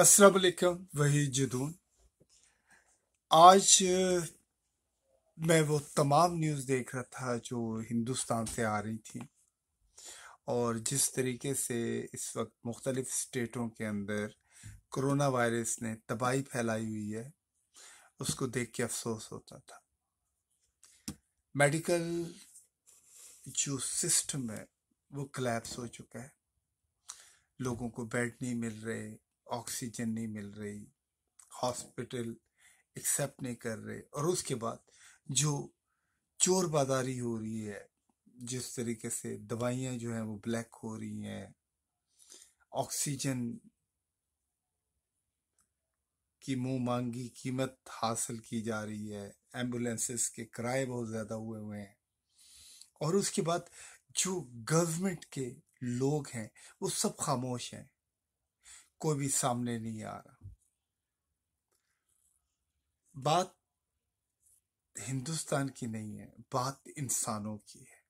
असलकम वही जदून आज मैं वो तमाम न्यूज़ देख रहा था जो हिंदुस्तान से आ रही थी और जिस तरीके से इस वक्त मुख्तलिफ़ स्टेटों के अंदर कोरोना वायरस ने तबाही फैलाई हुई है उसको देख के अफसोस होता था मेडिकल जो सिस्टम है वो कलेप्स हो चुका है लोगों को बेड नहीं मिल रहे ऑक्सीजन नहीं मिल रही हॉस्पिटल एक्सेप्ट नहीं कर रहे और उसके बाद जो चोर बाजारी हो रही है जिस तरीके से दवाइयाँ जो हैं वो ब्लैक हो रही हैं ऑक्सीजन की मुंह मांगी कीमत हासिल की जा रही है एम्बुलेंसेस के किराए बहुत ज़्यादा हुए हुए हैं और उसके बाद जो गवर्नमेंट के लोग हैं वो सब खामोश हैं कोई भी सामने नहीं आ रहा बात हिंदुस्तान की नहीं है बात इंसानों की है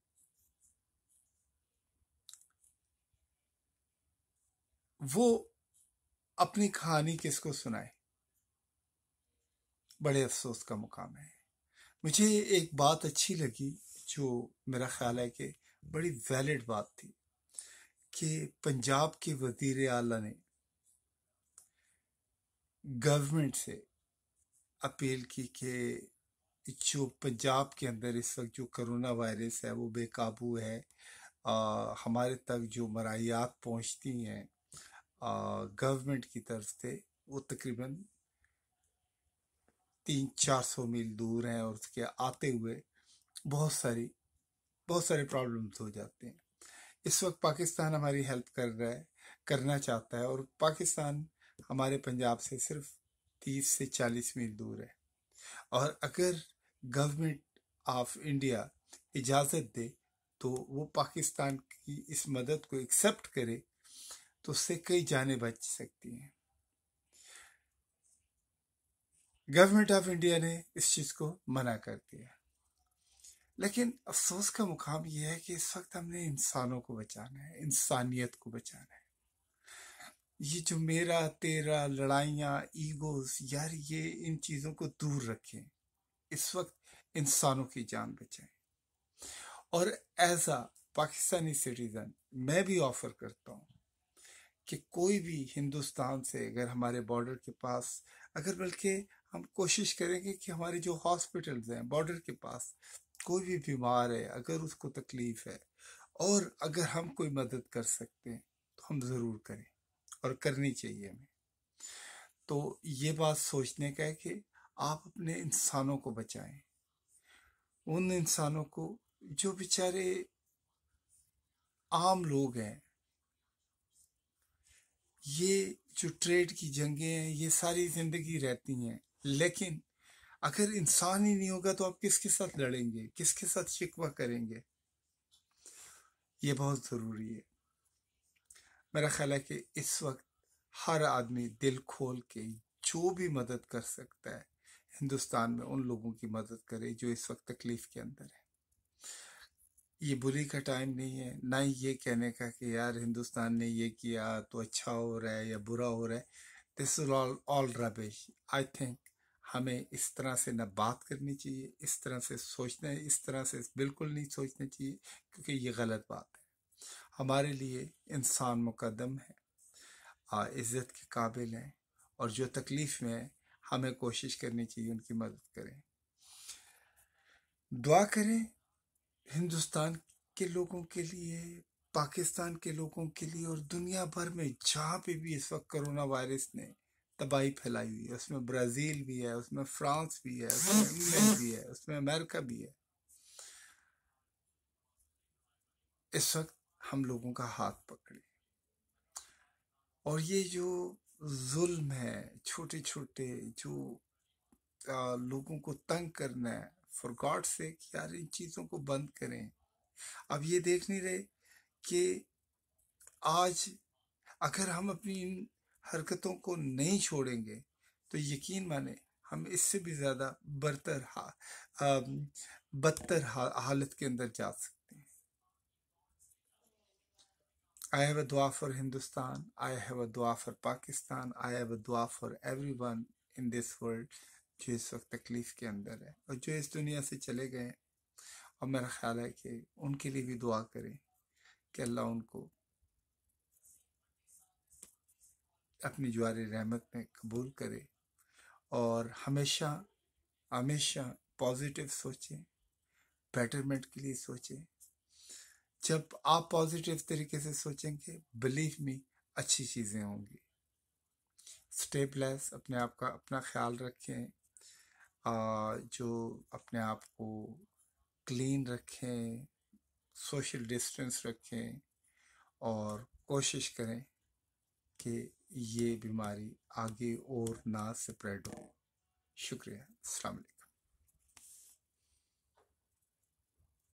वो अपनी कहानी किसको सुनाए बड़े अफसोस का मुकाम है मुझे एक बात अच्छी लगी जो मेरा ख्याल है कि बड़ी वैलिड बात थी कि पंजाब के वजीर आला ने गवर्नमेंट से अपील की कि जो पंजाब के अंदर इस वक्त जो करोना वायरस है वो बेकाबू है आ, हमारे तक जो मरायात पहुंचती हैं गवर्नमेंट की तरफ से वो तकरीबन तीन चार सौ मील दूर हैं और उसके आते हुए बहुत सारी बहुत सारे प्रॉब्लम्स हो जाते हैं इस वक्त पाकिस्तान हमारी हेल्प कर रहा है करना चाहता है और पाकिस्तान हमारे पंजाब से सिर्फ तीस से चालीस मील दूर है और अगर गवर्नमेंट ऑफ इंडिया इजाज़त दे तो वो पाकिस्तान की इस मदद को एक्सेप्ट करे तो उससे कई जानें बच सकती हैं गवर्नमेंट ऑफ इंडिया ने इस चीज़ को मना कर दिया लेकिन अफसोस का मुकाम यह है कि इस वक्त हमने इंसानों को बचाना है इंसानियत को बचाना है ये जो मेरा तेरा लड़ाइयाँ ईगोस यार ये इन चीज़ों को दूर रखें इस वक्त इंसानों की जान बचाएं और एज आ पाकिस्तानी सिटीज़न मैं भी ऑफर करता हूँ कि कोई भी हिंदुस्तान से अगर हमारे बॉर्डर के पास अगर बल्कि हम कोशिश करेंगे कि हमारे जो हॉस्पिटल्स हैं बॉर्डर के पास कोई भी बीमार है अगर उसको तकलीफ़ है और अगर हम कोई मदद कर सकते हैं तो हम ज़रूर करें और करनी चाहिए हमें तो ये बात सोचने का है कि आप अपने इंसानों को बचाएं उन इंसानों को जो बेचारे आम लोग हैं ये जो ट्रेड की जंगे हैं ये सारी जिंदगी रहती हैं लेकिन अगर इंसान ही नहीं होगा तो आप किसके साथ लड़ेंगे किसके साथ शिकवा करेंगे ये बहुत ज़रूरी है मेरा ख्याल है कि इस वक्त हर आदमी दिल खोल के जो भी मदद कर सकता है हिंदुस्तान में उन लोगों की मदद करे जो इस वक्त तकलीफ के अंदर है ये बुरी का टाइम नहीं है ना ही ये कहने का कि यार हिंदुस्तान ने ये किया तो अच्छा हो रहा है या बुरा हो रहा है this is all all rubbish I think हमें इस तरह से ना बात करनी चाहिए इस तरह से सोचना इस तरह से बिल्कुल नहीं सोचना चाहिए क्योंकि ये गलत बात है हमारे लिए इंसान मुकदम है इज़्ज़त के काबिल हैं और जो तकलीफ़ में है हमें कोशिश करनी चाहिए उनकी मदद करें दुआ करें हिंदुस्तान के लोगों के लिए पाकिस्तान के लोगों के लिए और दुनिया भर में जहाँ पे भी इस वक्त कोरोना वायरस ने तबाही फैलाई हुई है उसमें ब्राज़ील भी है उसमें फ्रांस भी है उसमें इंग्लैंड भी है उसमें अमेरिका भी है इस वक्त हम लोगों का हाथ पकड़े और ये जो जुल्म है छोटे छोटे जो आ, लोगों को तंग करना है फॉर गॉड से कि यार इन चीज़ों को बंद करें अब ये देख नहीं रहे कि आज अगर हम अपनी इन हरकतों को नहीं छोड़ेंगे तो यकीन माने हम इससे भी ज़्यादा बदतर हा, बदतर हा, हालत के अंदर जा सकते I have a dua for Hindustan. I have a dua for Pakistan. I have a dua for everyone in this world जो इस वक्त तकलीफ़ के अंदर है और जो इस दुनिया से चले गए और मेरा ख्याल है कि उनके लिए भी दुआ करें कि अल्लाह उनको अपनी ज्वार रहमत में कबूल करे और हमेशा हमेशा पॉजिटिव सोचें बेटरमेंट के लिए सोचें जब आप पॉजिटिव तरीके से सोचेंगे बिलीव में अच्छी चीज़ें होंगी स्टेपलेस अपने आप का अपना ख्याल रखें आ, जो अपने आप को क्लीन रखें सोशल डिस्टेंस रखें और कोशिश करें कि ये बीमारी आगे और ना स्प्रेड हो शुक्रिया अलैक्